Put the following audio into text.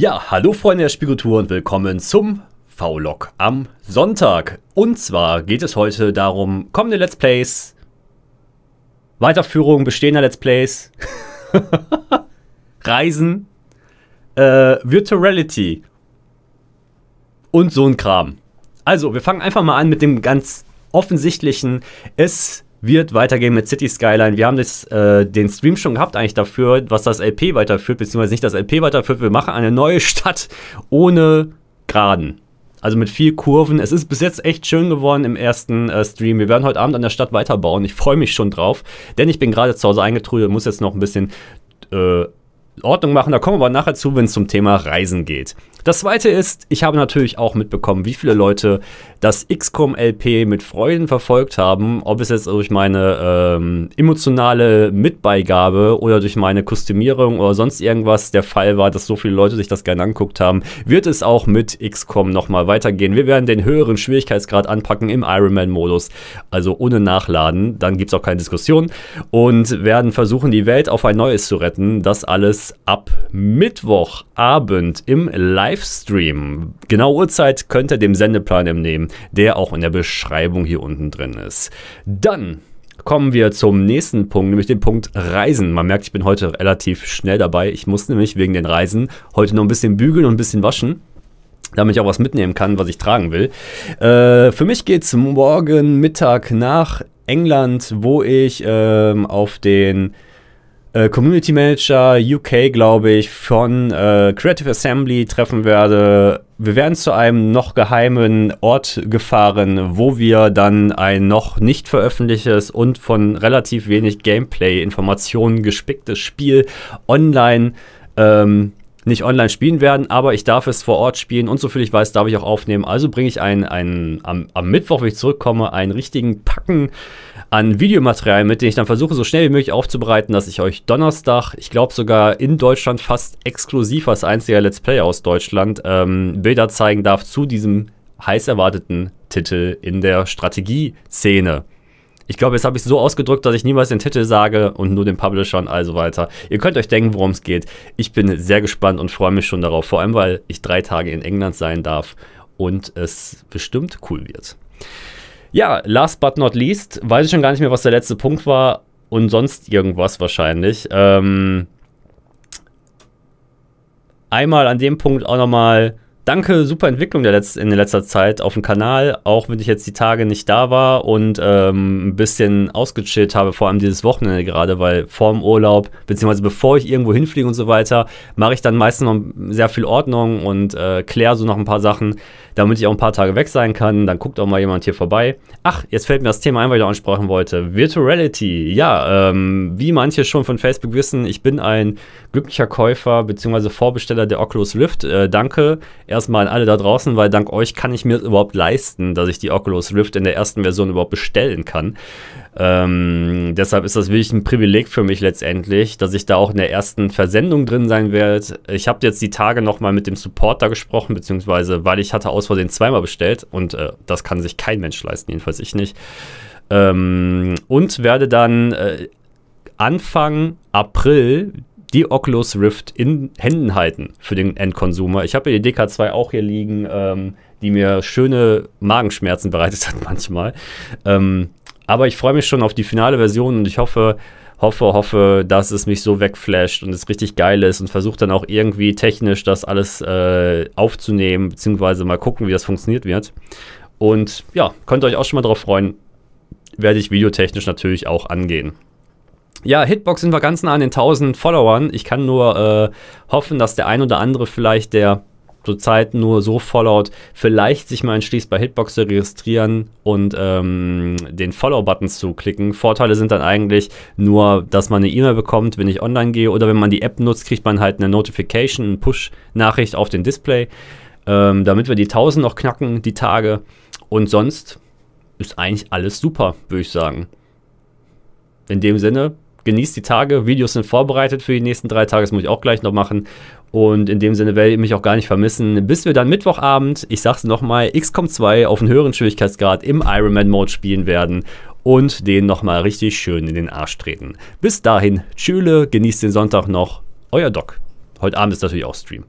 Ja, hallo Freunde der Spielkultur und willkommen zum V-Log am Sonntag. Und zwar geht es heute darum, kommende Let's Plays, Weiterführung bestehender Let's Plays, Reisen, äh, Virtual Reality und so ein Kram. Also, wir fangen einfach mal an mit dem ganz offensichtlichen. Es wird weitergehen mit City Skyline. Wir haben das, äh, den Stream schon gehabt eigentlich dafür, was das LP weiterführt, beziehungsweise nicht das LP weiterführt. Wir machen eine neue Stadt ohne Geraden. Also mit viel Kurven. Es ist bis jetzt echt schön geworden im ersten äh, Stream. Wir werden heute Abend an der Stadt weiterbauen. Ich freue mich schon drauf, denn ich bin gerade zu Hause eingetrudelt und muss jetzt noch ein bisschen äh, Ordnung machen. Da kommen wir aber nachher zu, wenn es zum Thema Reisen geht. Das zweite ist, ich habe natürlich auch mitbekommen, wie viele Leute das XCOM LP mit Freuden verfolgt haben, ob es jetzt durch meine ähm, emotionale Mitbeigabe oder durch meine Kostümierung oder sonst irgendwas der Fall war, dass so viele Leute sich das gerne angeguckt haben, wird es auch mit XCOM nochmal weitergehen. Wir werden den höheren Schwierigkeitsgrad anpacken im Ironman-Modus, also ohne Nachladen, dann gibt es auch keine Diskussion und werden versuchen, die Welt auf ein neues zu retten. Das alles ab Mittwochabend im Livestream. Genau Uhrzeit könnt ihr dem Sendeplan entnehmen, der auch in der Beschreibung hier unten drin ist. Dann kommen wir zum nächsten Punkt, nämlich den Punkt Reisen. Man merkt, ich bin heute relativ schnell dabei. Ich muss nämlich wegen den Reisen heute noch ein bisschen bügeln und ein bisschen waschen damit ich auch was mitnehmen kann, was ich tragen will. Äh, für mich geht es morgen Mittag nach England, wo ich ähm, auf den äh, Community Manager UK, glaube ich, von äh, Creative Assembly treffen werde. Wir werden zu einem noch geheimen Ort gefahren, wo wir dann ein noch nicht veröffentlichtes und von relativ wenig Gameplay-Informationen gespicktes Spiel online ähm, nicht online spielen werden, aber ich darf es vor Ort spielen und so viel ich weiß, darf ich auch aufnehmen. Also bringe ich einen, einen am, am, Mittwoch, wenn ich zurückkomme, einen richtigen Packen an Videomaterial mit, den ich dann versuche, so schnell wie möglich aufzubereiten, dass ich euch Donnerstag, ich glaube sogar in Deutschland fast exklusiv als einziger Let's Play aus Deutschland, ähm, Bilder zeigen darf zu diesem heiß erwarteten Titel in der Strategieszene. Ich glaube, jetzt habe ich es so ausgedrückt, dass ich niemals den Titel sage und nur den Publisher Publishern, so weiter. Ihr könnt euch denken, worum es geht. Ich bin sehr gespannt und freue mich schon darauf, vor allem weil ich drei Tage in England sein darf und es bestimmt cool wird. Ja, last but not least, weiß ich schon gar nicht mehr, was der letzte Punkt war und sonst irgendwas wahrscheinlich. Ähm, einmal an dem Punkt auch nochmal danke, super Entwicklung der Letz in letzter Zeit auf dem Kanal, auch wenn ich jetzt die Tage nicht da war und ähm, ein bisschen ausgechillt habe, vor allem dieses Wochenende gerade, weil vor dem Urlaub, beziehungsweise bevor ich irgendwo hinfliege und so weiter, mache ich dann meistens noch sehr viel Ordnung und äh, kläre so noch ein paar Sachen, damit ich auch ein paar Tage weg sein kann. Dann guckt auch mal jemand hier vorbei. Ach, jetzt fällt mir das Thema ein, weil ich auch ansprechen wollte. Virtual Reality. Ja, ähm, wie manche schon von Facebook wissen, ich bin ein glücklicher Käufer, beziehungsweise Vorbesteller der Oculus Rift. Äh, danke erstmal an alle da draußen, weil dank euch kann ich mir überhaupt leisten, dass ich die Oculus Rift in der ersten Version überhaupt bestellen kann. Ähm, deshalb ist das wirklich ein Privileg für mich letztendlich, dass ich da auch in der ersten Versendung drin sein werde. Ich habe jetzt die Tage nochmal mit dem Supporter gesprochen, beziehungsweise weil ich hatte aus Versehen zweimal bestellt und äh, das kann sich kein Mensch leisten, jedenfalls ich nicht. Ähm, und werde dann äh, Anfang April die Oculus Rift in Händen halten für den Endkonsumer. Ich habe die DK2 auch hier liegen, ähm, die mir schöne Magenschmerzen bereitet hat manchmal. Ähm, aber ich freue mich schon auf die finale Version und ich hoffe, hoffe, hoffe, dass es mich so wegflasht und es richtig geil ist und versuche dann auch irgendwie technisch das alles äh, aufzunehmen, beziehungsweise mal gucken, wie das funktioniert wird. Und ja, könnt ihr euch auch schon mal drauf freuen. Werde ich videotechnisch natürlich auch angehen. Ja, Hitbox sind wir ganz nah an den 1000 Followern. Ich kann nur äh, hoffen, dass der ein oder andere vielleicht, der zurzeit nur so followt, vielleicht sich mal entschließt, bei Hitbox zu registrieren und ähm, den Follow-Button zu klicken. Vorteile sind dann eigentlich nur, dass man eine E-Mail bekommt, wenn ich online gehe oder wenn man die App nutzt, kriegt man halt eine Notification, eine Push-Nachricht auf den Display, ähm, damit wir die 1000 noch knacken, die Tage. Und sonst ist eigentlich alles super, würde ich sagen. In dem Sinne, genießt die Tage. Videos sind vorbereitet für die nächsten drei Tage. Das muss ich auch gleich noch machen. Und in dem Sinne werde ich mich auch gar nicht vermissen, bis wir dann Mittwochabend, ich sag's nochmal, XCOM 2 auf einen höheren Schwierigkeitsgrad im Ironman-Mode spielen werden und den nochmal richtig schön in den Arsch treten. Bis dahin, tschüle, genießt den Sonntag noch. Euer Doc. Heute Abend ist natürlich auch Stream.